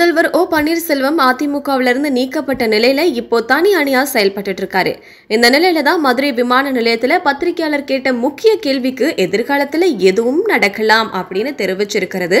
முதல்வர் ஓ பன்னீர்செல்வம் அதிமுகவிலிருந்து நீக்கப்பட்ட நிலையில இப்போ தனி அணியா செயல்பட்டு இருக்காரு இந்த நிலையில தான் மதுரை விமான நிலையத்துல பத்திரிகையாளர் கேட்ட முக்கிய கேள்விக்கு எதிர்காலத்துல எதுவும் நடக்கலாம் அப்படின்னு தெரிவிச்சிருக்கிறது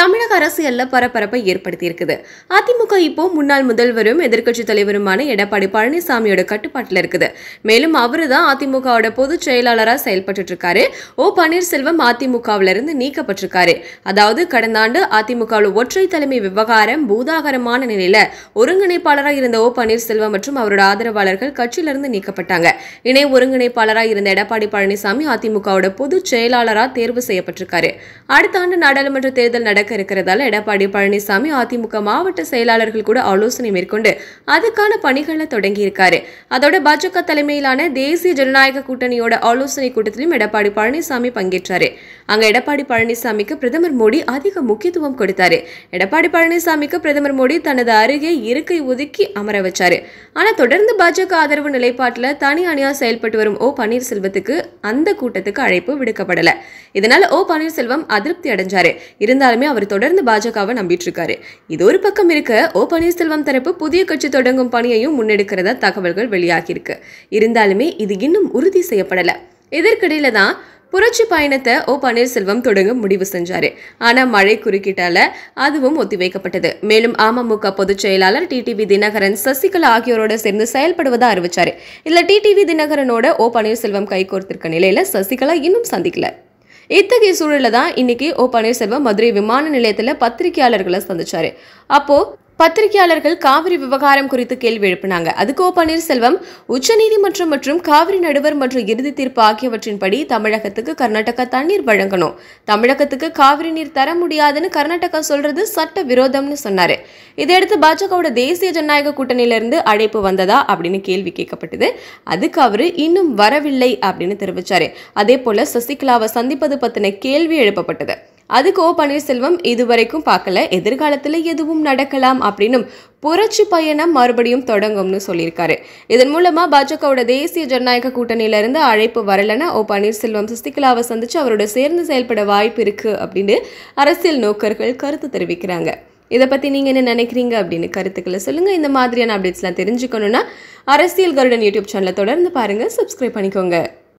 தமிழக அரசியல்ல பரபரப்பை ஏற்படுத்தி இருக்குது அதிமுக இப்போ முன்னாள் முதல்வரும் எதிர்க்கட்சி தலைவருமான எடப்பாடி பழனிசாமியோட கட்டுப்பாட்டில் இருக்குது மேலும் அவரு தான் அதிமுகவோட பொதுச் செயலாளராக செயல்பட்டு இருக்காரு ஓ பன்னீர்செல்வம் அதிமுகவிலிருந்து நீக்கப்பட்டிருக்காரு அதாவது கடந்த ஆண்டு அதிமுக ஒற்றை தலைமை விவகாரம் நேரம் பூதாகரமான நிலையில ஒருங்கிணைப்பாளராக இருந்த ஓ பன்னீர்செல்வம் மற்றும் அவரோட ஆதரவாளர்கள் கட்சியிலிருந்து நீக்கப்பட்டாங்க இணை ஒருங்கிணைப்பாளராக இருந்த எடப்பாடி பழனிசாமி அதிமுகவோட பொதுச் செயலாளராக தேர்வு செய்யப்பட்டிருக்காரு அடுத்த ஆண்டு நாடாளுமன்ற தேர்தல் நடக்க இருக்கிறதால எடப்பாடி பழனிசாமி அதிமுக மாவட்ட செயலாளர்கள் கூட ஆலோசனை மேற்கொண்டு அதுக்கான பணிகளை தொடங்கியிருக்காரு அதோட பாஜக தலைமையிலான தேசிய ஜனநாயக கூட்டணியோட ஆலோசனை கூட்டத்திலும் எடப்பாடி பழனிசாமி பங்கேற்றாரு அங்க எடப்பாடி பழனிசாமிக்கு பிரதமர் மோடி அதிக முக்கியத்துவம் கொடுத்தாரு எடப்பாடி பழனிசாமி அவர்களுக்கு பிரதமர் மோடி தனது அருகே இருக்கை ஒதுக்கி அமர வச்சாரு ஆனா தொடர்ந்து பாஜக ஆதரவு நிலைப்பாட்டில் தனி அணியா செயல்பட்டு வரும் ஓ பன்னீர்செல்வத்துக்கு அந்த கூட்டத்துக்கு அழைப்பு விடுக்கப்படல இதனால ஓ பன்னீர்செல்வம் அதிருப்தி அடைஞ்சாரு இருந்தாலுமே அவர் தொடர்ந்து பாஜகவை நம்பிட்டு இருக்காரு இது ஒரு பக்கம் இருக்க ஓ பன்னீர்செல்வம் தரப்பு புதிய கட்சி தொடங்கும் பணியையும் முன்னெடுக்கிறதா தகவல்கள் வெளியாகியிருக்கு இருந்தாலுமே இது இன்னும் உறுதி செய்யப்படல இதற்கிடையில தான் புரட்சி பயணத்தை ஓ பன்னீர்செல்வம் தொடங்க முடிவு செஞ்சாரு ஆனா மழை குறுக்கிட்டால அதுவும் ஒத்திவைக்கப்பட்டது மேலும் அமமுக பொதுச் செயலாளர் டிடிவி தினகரன் சசிகலா ஆகியோரோட சேர்ந்து செயல்படுவதா அறிவிச்சாரு இதுல டிடிவி தினகரனோட ஓ பன்னீர்செல்வம் கைகோர்த்திருக்க நிலையில சசிகலா இன்னும் சந்திக்கல இத்தகைய சூழலில் தான் இன்னைக்கு ஓ பன்னீர்செல்வம் மதுரை விமான நிலையத்தில் பத்திரிகையாளர்களை சந்திச்சாரு அப்போ பத்திரிகையாளர்கள் காவிரி விவகாரம் குறித்து கேள்வி எழுப்பினாங்க அதுக்கு ஓ பன்னீர்செல்வம் உச்சநீதிமன்றம் மற்றும் காவிரி நடுவர் மற்றும் இறுதி தீர்ப்பு ஆகியவற்றின்படி தமிழகத்துக்கு கர்நாடகா தண்ணீர் வழங்கணும் தமிழகத்துக்கு காவிரி நீர் தர முடியாதுன்னு கர்நாடகா சொல்றது சட்ட விரோதம்னு சொன்னாரு இதையடுத்து பாஜகவோட தேசிய ஜனநாயக கூட்டணியிலிருந்து அழைப்பு வந்ததா அப்படின்னு கேள்வி கேட்கப்பட்டது அதுக்கு அவரு இன்னும் வரவில்லை அப்படின்னு தெரிவிச்சாரு அதே போல சசிகலாவை சந்திப்பது பத்தின கேள்வி எழுப்பப்பட்டது அதுக்கு ஓ பன்னீர்செல்வம் இதுவரைக்கும் பார்க்கல எதிர்காலத்தில் எதுவும் நடக்கலாம் அப்படின்னும் புரட்சி பயணம் மறுபடியும் தொடங்கும்னு சொல்லியிருக்காரு இதன் மூலமா பாஜகவோட தேசிய ஜனநாயக கூட்டணியிலிருந்து அழைப்பு வரலன்னா ஓ பன்னீர்செல்வம் சசிகலாவை சந்திச்சு அவரோட சேர்ந்து செயல்பட வாய்ப்பு இருக்கு அப்படின்னு அரசியல் நோக்கர்கள் கருத்து தெரிவிக்கிறாங்க இதை பற்றி நீங்கள் என்ன நினைக்கிறீங்க அப்படின்னு கருத்துக்களை சொல்லுங்கள் இந்த மாதிரியான அப்டேட்ஸ்லாம் தெரிஞ்சுக்கணுன்னா அரசியல் கருடன் யூடியூப் சேனலை தொடர்ந்து பாருங்கள் சப்ஸ்கிரைப் பண்ணிக்கோங்க